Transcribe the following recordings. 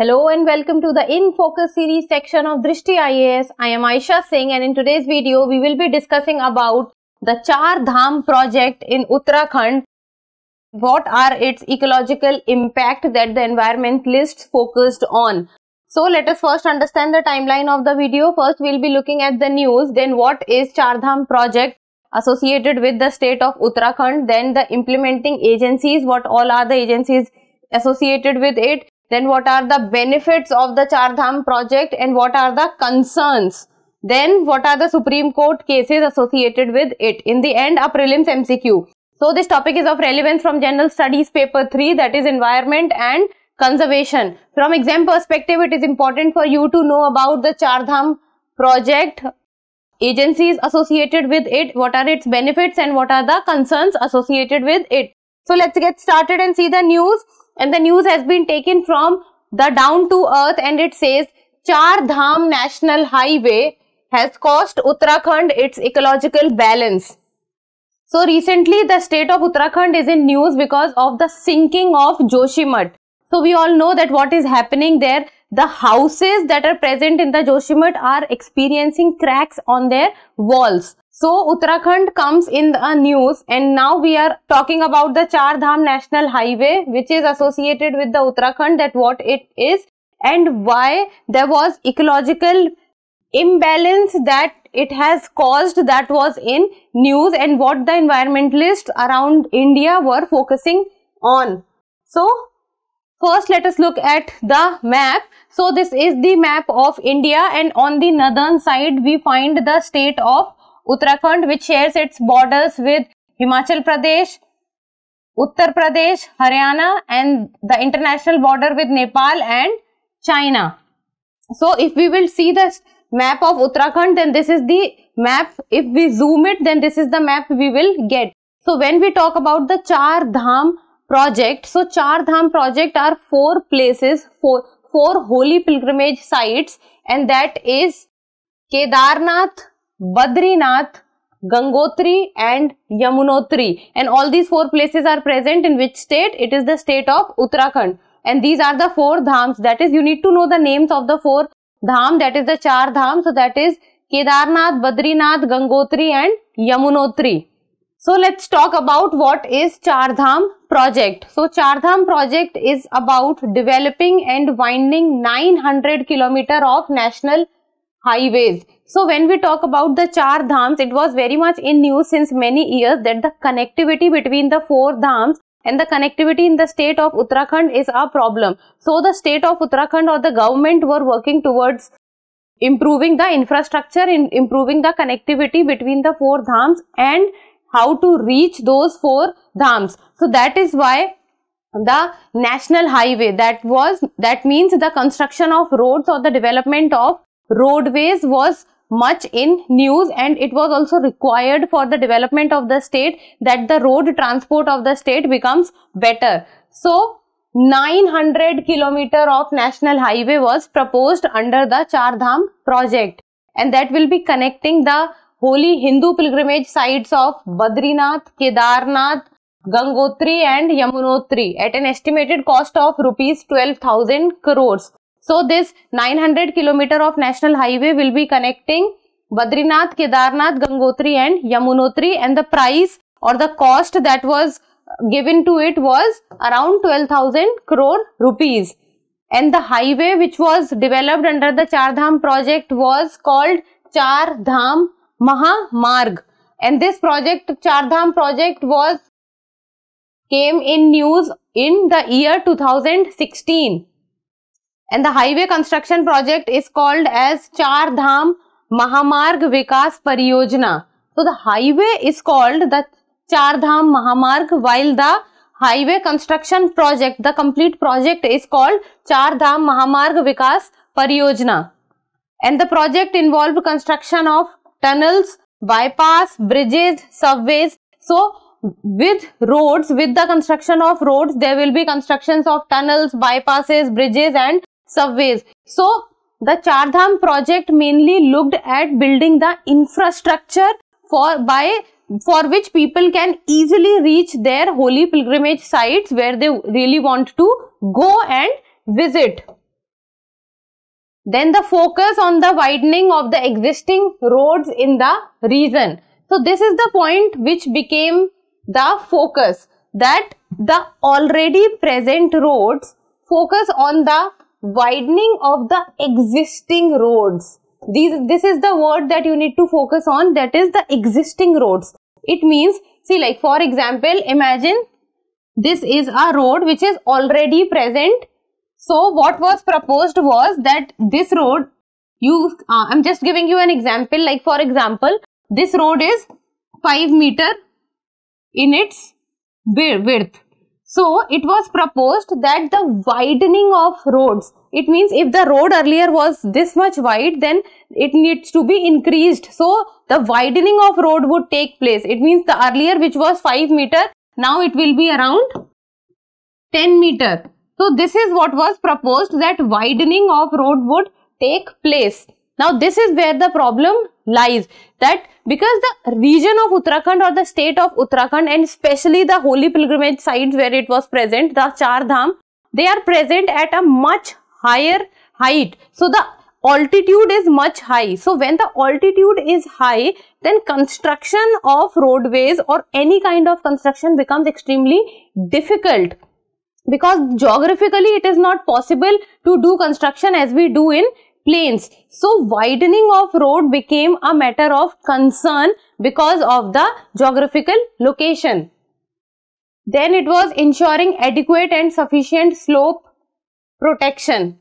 Hello and welcome to the In Focus series section of Drishti IAS. I am Aisha Singh and in today's video we will be discussing about the Char Dham project in Uttarakhand. What are its ecological impact that the environmentalists focused on? So let us first understand the timeline of the video. First we'll be looking at the news, then what is Char Dham project associated with the state of Uttarakhand, then the implementing agencies, what all are the agencies associated with it then what are the benefits of the Chardham project and what are the concerns. Then what are the Supreme Court cases associated with it. In the end, a prelims MCQ. So this topic is of relevance from General Studies paper 3 that is environment and conservation. From exam perspective, it is important for you to know about the Chardham project agencies associated with it, what are its benefits and what are the concerns associated with it. So let's get started and see the news and the news has been taken from the down to earth and it says Char Dham National Highway has cost Uttarakhand its ecological balance. So recently the state of Uttarakhand is in news because of the sinking of Joshimath. So we all know that what is happening there the houses that are present in the Joshimath are experiencing cracks on their walls. So Uttarakhand comes in the news and now we are talking about the Char Dham National Highway which is associated with the Uttarakhand that what it is and why there was ecological imbalance that it has caused that was in news and what the environmentalists around India were focusing on. So First, let us look at the map. So, this is the map of India and on the northern side, we find the state of Uttarakhand which shares its borders with Himachal Pradesh, Uttar Pradesh, Haryana and the international border with Nepal and China. So, if we will see the map of Uttarakhand, then this is the map. If we zoom it, then this is the map we will get. So, when we talk about the Char Dham, project. So Char Dham project are four places, four, four holy pilgrimage sites and that is Kedarnath, Badrinath, Gangotri and Yamunotri and all these four places are present in which state? It is the state of Uttarakhand and these are the four dhams that is you need to know the names of the four dham that is the char dham so that is Kedarnath, Badrinath, Gangotri and Yamunotri. So let's talk about what is Chardham project. So Chardham project is about developing and winding 900 kilometer of national highways. So when we talk about the Char Dhams, it was very much in news since many years that the connectivity between the four Dhams and the connectivity in the state of Uttarakhand is a problem. So the state of Uttarakhand or the government were working towards improving the infrastructure, in improving the connectivity between the four Dhams and how to reach those four dhams. So that is why the national highway that was that means the construction of roads or the development of roadways was much in news and it was also required for the development of the state that the road transport of the state becomes better. So 900 kilometer of national highway was proposed under the Char Dham project and that will be connecting the holy Hindu pilgrimage sites of Badrinath, Kedarnath, Gangotri and Yamunotri at an estimated cost of rupees 12,000 crores. So this 900 kilometer of national highway will be connecting Badrinath, Kedarnath, Gangotri and Yamunotri and the price or the cost that was given to it was around 12,000 crore rupees. And the highway which was developed under the Char Dham project was called Char Dham महामार्ग and this project Chardham project was came in news in the year 2016 and the highway construction project is called as Char Dham महामार्ग विकास परियोजना तो the highway is called the Char Dham महामार्ग while the highway construction project the complete project is called Char Dham महामार्ग विकास परियोजना and the project involve construction of tunnels, bypass, bridges, subways. So with roads, with the construction of roads, there will be constructions of tunnels, bypasses, bridges and subways. So the Chardham project mainly looked at building the infrastructure for by for which people can easily reach their holy pilgrimage sites where they really want to go and visit. Then the focus on the widening of the existing roads in the region. So this is the point which became the focus that the already present roads focus on the widening of the existing roads. These, this is the word that you need to focus on that is the existing roads. It means, see like for example, imagine this is a road which is already present so what was proposed was that this road, you, uh, I'm just giving you an example. Like for example, this road is 5 meter in its width. So it was proposed that the widening of roads, it means if the road earlier was this much wide, then it needs to be increased. So the widening of road would take place. It means the earlier which was 5 meter, now it will be around 10 meter so this is what was proposed that widening of road would take place. Now this is where the problem lies that because the region of Uttarakhand or the state of Uttarakhand and especially the holy pilgrimage sites where it was present, the Char Dham, they are present at a much higher height. So the altitude is much high. So when the altitude is high, then construction of roadways or any kind of construction becomes extremely difficult because geographically it is not possible to do construction as we do in plains. So widening of road became a matter of concern because of the geographical location. Then it was ensuring adequate and sufficient slope protection.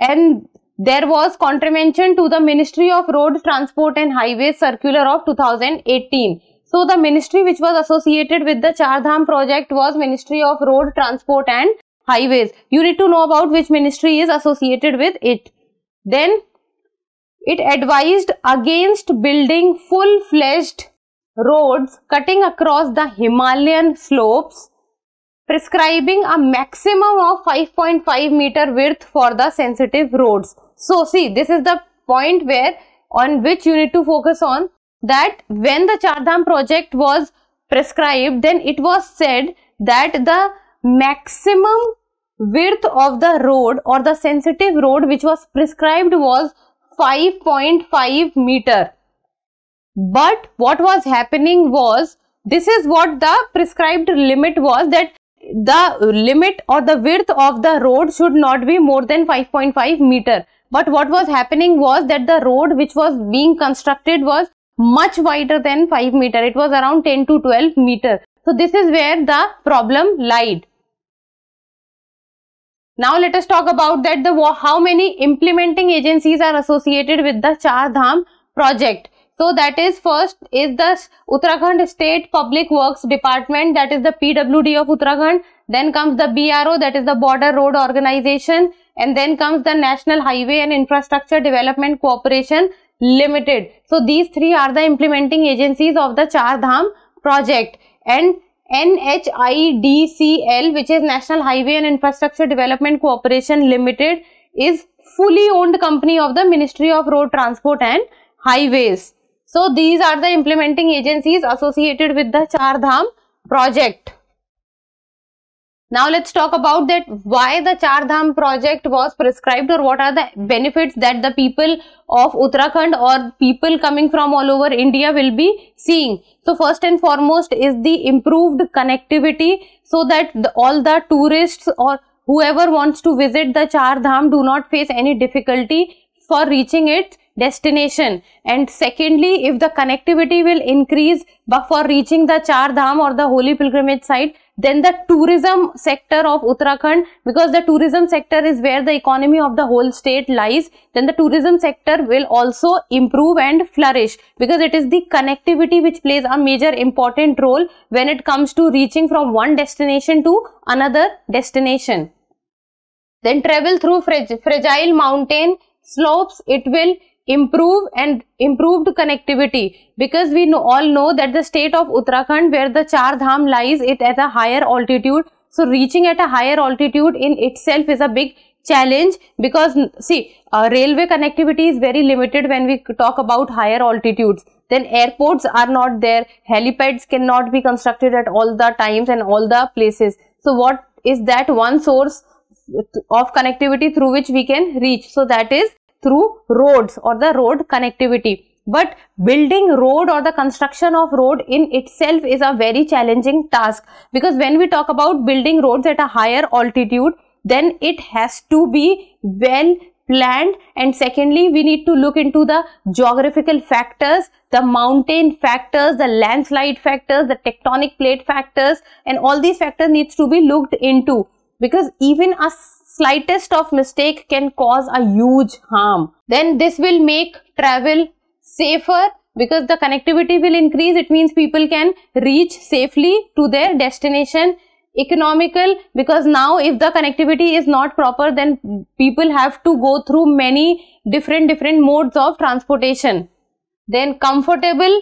And there was contravention to the Ministry of Road Transport and Highways circular of 2018. So the ministry which was associated with the Char Dham project was Ministry of Road Transport and Highways. You need to know about which ministry is associated with it. Then it advised against building full-fledged roads cutting across the Himalayan slopes prescribing a maximum of 5.5 meter width for the sensitive roads. So see this is the point where on which you need to focus on that when the Chardham project was prescribed, then it was said that the maximum width of the road or the sensitive road which was prescribed was 5.5 meter. But what was happening was, this is what the prescribed limit was that the limit or the width of the road should not be more than 5.5 meter. But what was happening was that the road which was being constructed was much wider than 5 meter. It was around 10 to 12 meter. So this is where the problem lied. Now let us talk about that the how many implementing agencies are associated with the Char Dham project. So that is first is the Uttarakhand State Public Works Department that is the PWD of Uttarakhand. Then comes the BRO that is the Border Road Organization and then comes the National Highway and Infrastructure Development Corporation limited so these three are the implementing agencies of the char dham project and NHIDCL which is National Highway and Infrastructure Development Corporation Limited is fully owned company of the Ministry of Road Transport and Highways. So these are the implementing agencies associated with the Char Dham project. Now let's talk about that why the Char Dham project was prescribed or what are the benefits that the people of Uttarakhand or people coming from all over India will be seeing. So first and foremost is the improved connectivity so that the, all the tourists or whoever wants to visit the Char Dham do not face any difficulty for reaching its destination and secondly if the connectivity will increase for reaching the Char Dham or the holy pilgrimage site then the tourism sector of Uttarakhand because the tourism sector is where the economy of the whole state lies then the tourism sector will also improve and flourish because it is the connectivity which plays a major important role when it comes to reaching from one destination to another destination. Then travel through fragile mountain slopes, it will improve and improved connectivity because we know, all know that the state of Uttarakhand where the Char Dham lies it at a higher altitude. So reaching at a higher altitude in itself is a big challenge because see uh, railway connectivity is very limited when we talk about higher altitudes then airports are not there helipads cannot be constructed at all the times and all the places so what is that one source uh, of connectivity through which we can reach so that is through roads or the road connectivity. But building road or the construction of road in itself is a very challenging task because when we talk about building roads at a higher altitude, then it has to be well planned and secondly we need to look into the geographical factors the mountain factors the landslide factors the tectonic plate factors and all these factors needs to be looked into because even a slightest of mistake can cause a huge harm. Then this will make travel safer because the connectivity will increase. It means people can reach safely to their destination economical because now if the connectivity is not proper then people have to go through many different different modes of transportation then comfortable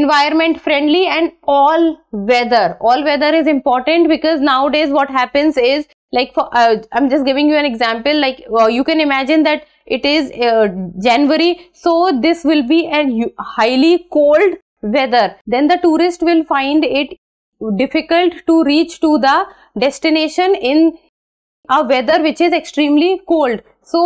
environment friendly and all weather all weather is important because nowadays what happens is like for uh, i'm just giving you an example like uh, you can imagine that it is uh, january so this will be a highly cold weather then the tourist will find it difficult to reach to the destination in a weather which is extremely cold so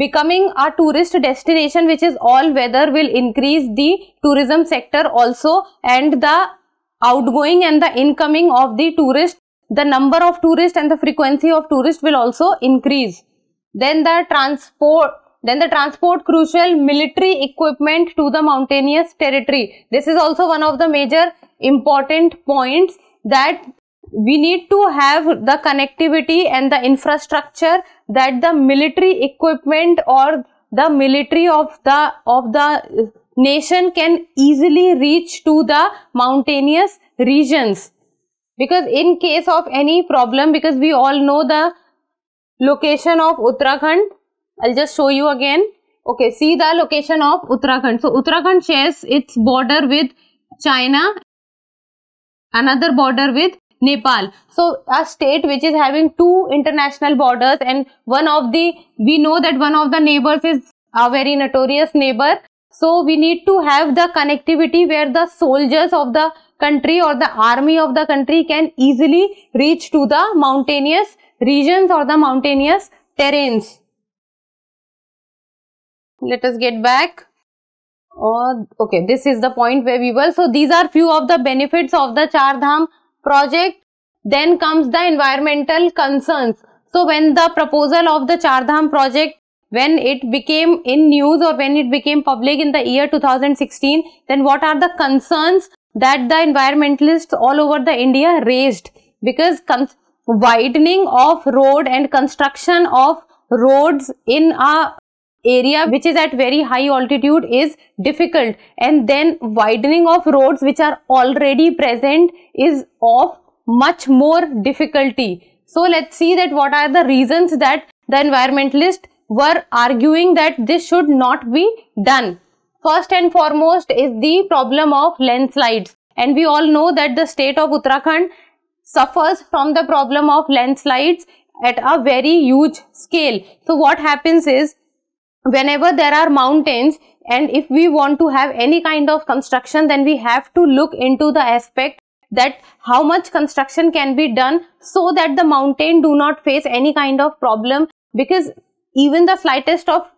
becoming a tourist destination which is all weather will increase the tourism sector also and the outgoing and the incoming of the tourist the number of tourists and the frequency of tourists will also increase. Then the transport then the transport crucial military equipment to the mountainous territory. This is also one of the major important points that we need to have the connectivity and the infrastructure that the military equipment or the military of the of the nation can easily reach to the mountainous regions because in case of any problem because we all know the location of Uttarakhand I'll just show you again okay see the location of Uttarakhand so Uttarakhand shares its border with China another border with Nepal. So a state which is having two international borders and one of the we know that one of the neighbors is a very notorious neighbor. So we need to have the connectivity where the soldiers of the country or the army of the country can easily reach to the mountainous regions or the mountainous terrains. Let us get back. Oh, okay, this is the point where we were. So, these are few of the benefits of the Chardham project. Then comes the environmental concerns. So, when the proposal of the Chardham project when it became in news or when it became public in the year 2016 then what are the concerns that the environmentalists all over the India raised because widening of road and construction of roads in a area which is at very high altitude is difficult and then widening of roads which are already present is of much more difficulty. So let's see that what are the reasons that the environmentalists were arguing that this should not be done. First and foremost is the problem of landslides and we all know that the state of Uttarakhand suffers from the problem of landslides at a very huge scale. So what happens is whenever there are mountains and if we want to have any kind of construction then we have to look into the aspect that how much construction can be done so that the mountain do not face any kind of problem because even the slightest of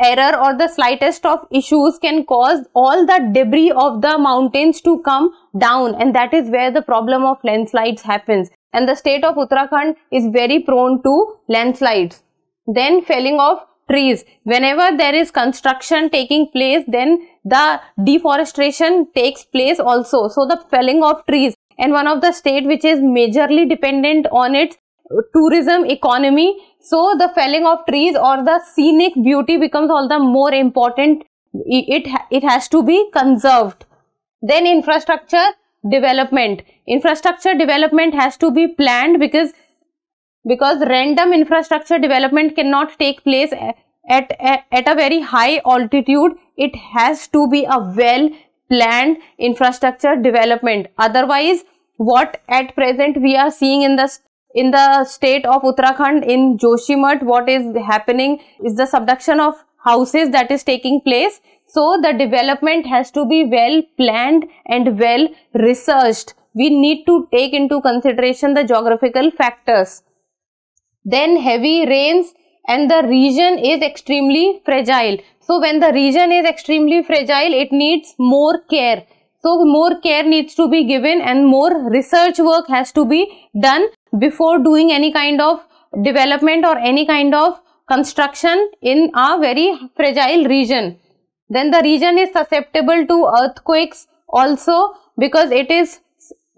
error or the slightest of issues can cause all the debris of the mountains to come down and that is where the problem of landslides happens and the state of Uttarakhand is very prone to landslides. Then felling of trees. Whenever there is construction taking place then the deforestation takes place also. So the felling of trees and one of the state which is majorly dependent on its tourism economy so the felling of trees or the scenic beauty becomes all the more important it it has to be conserved then infrastructure development infrastructure development has to be planned because because random infrastructure development cannot take place at at, at a very high altitude it has to be a well planned infrastructure development otherwise what at present we are seeing in the in the state of Uttarakhand in Joshimath what is happening is the subduction of houses that is taking place. So the development has to be well planned and well researched. We need to take into consideration the geographical factors. Then heavy rains and the region is extremely fragile. So when the region is extremely fragile, it needs more care. So more care needs to be given and more research work has to be done before doing any kind of development or any kind of construction in a very fragile region. Then the region is susceptible to earthquakes also because it is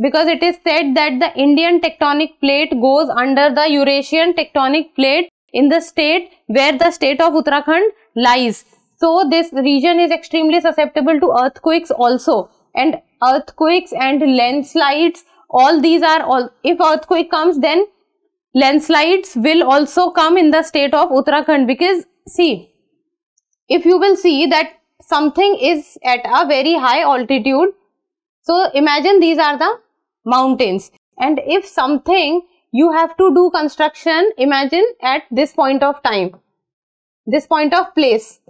because it is said that the Indian tectonic plate goes under the Eurasian tectonic plate in the state where the state of Uttarakhand lies. So this region is extremely susceptible to earthquakes also and earthquakes and landslides all these are all if earthquake comes then landslides will also come in the state of Uttarakhand because see if you will see that something is at a very high altitude so imagine these are the mountains and if something you have to do construction imagine at this point of time this point of place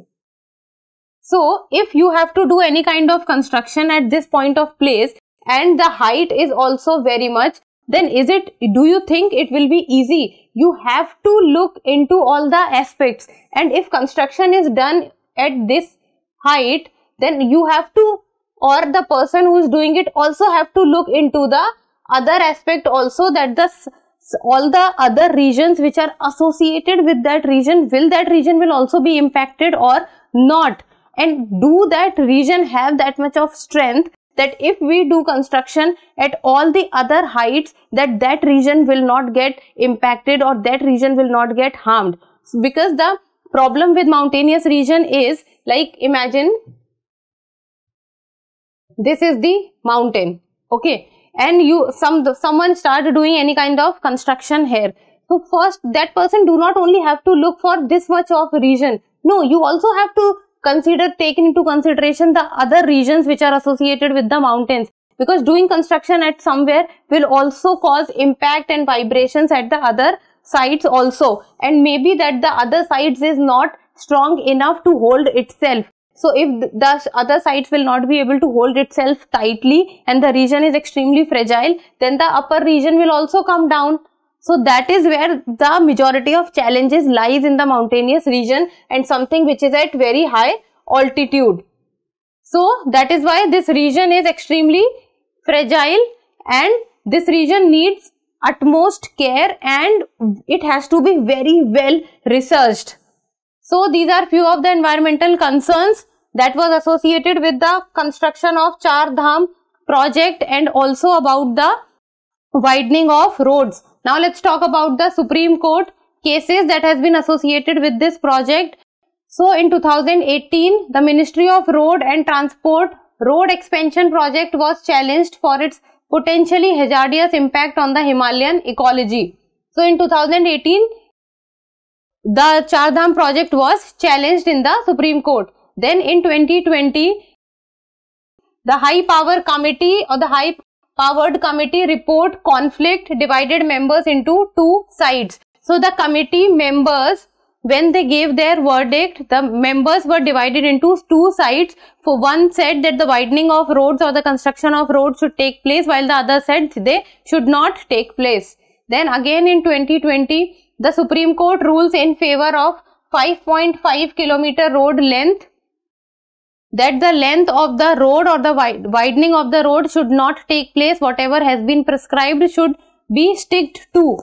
so if you have to do any kind of construction at this point of place and the height is also very much then is it do you think it will be easy you have to look into all the aspects and if construction is done at this height then you have to or the person who is doing it also have to look into the other aspect also that the all the other regions which are associated with that region will that region will also be impacted or not and do that region have that much of strength that if we do construction at all the other heights that that region will not get impacted or that region will not get harmed because the problem with mountainous region is like imagine this is the mountain okay and you some someone start doing any kind of construction here so first that person do not only have to look for this much of region no you also have to consider taking into consideration the other regions which are associated with the mountains because doing construction at somewhere will also cause impact and vibrations at the other sides also and maybe that the other sides is not strong enough to hold itself so if the other sites will not be able to hold itself tightly and the region is extremely fragile then the upper region will also come down so that is where the majority of challenges lies in the mountainous region and something which is at very high altitude. So that is why this region is extremely fragile and this region needs utmost care and it has to be very well researched. So these are few of the environmental concerns that was associated with the construction of Char Dham project and also about the widening of roads now let's talk about the Supreme Court cases that has been associated with this project. So in 2018, the Ministry of Road and Transport road expansion project was challenged for its potentially hazardous impact on the Himalayan ecology. So in 2018, the Chardham project was challenged in the Supreme Court. Then in 2020, the High Power Committee or the High Powered committee report conflict divided members into two sides. So the committee members when they gave their verdict the members were divided into two sides for one said that the widening of roads or the construction of roads should take place while the other said they should not take place then again in 2020 the supreme court rules in favor of 5.5 kilometer road length that the length of the road or the widening of the road should not take place whatever has been prescribed should be sticked to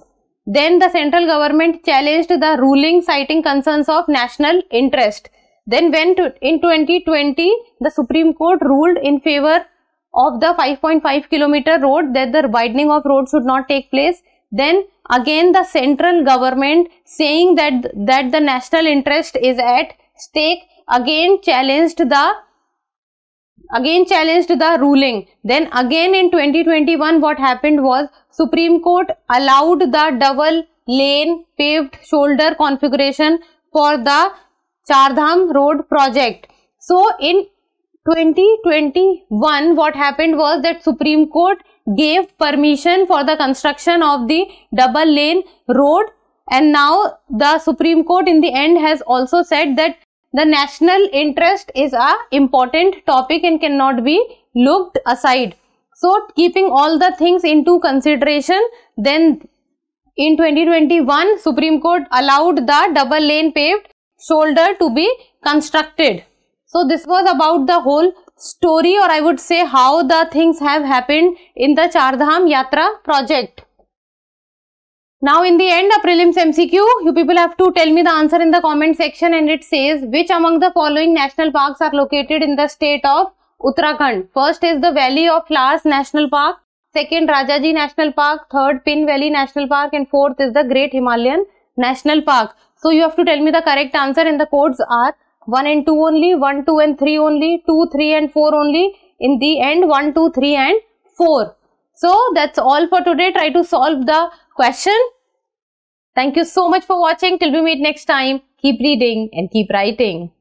then the central government challenged the ruling citing concerns of national interest then when to, in 2020 the supreme court ruled in favor of the 5.5 kilometer road that the widening of road should not take place then again the central government saying that that the national interest is at stake again challenged the again challenged the ruling. Then again in 2021 what happened was Supreme Court allowed the double lane paved shoulder configuration for the Chardham road project. So in 2021 what happened was that Supreme Court gave permission for the construction of the double lane road and now the Supreme Court in the end has also said that the national interest is a important topic and cannot be looked aside. So, keeping all the things into consideration, then in 2021, Supreme Court allowed the double lane paved shoulder to be constructed. So, this was about the whole story or I would say how the things have happened in the Chardham Yatra project. Now in the end a prelims MCQ, you people have to tell me the answer in the comment section and it says which among the following national parks are located in the state of Uttarakhand. First is the Valley of Flowers National Park, second Rajaji National Park, third Pin Valley National Park and fourth is the Great Himalayan National Park. So you have to tell me the correct answer and the codes are 1 and 2 only, 1, 2 and 3 only, 2, 3 and 4 only, in the end 1, 2, 3 and 4. So that's all for today. Try to solve the question. Thank you so much for watching. Till we meet next time, keep reading and keep writing.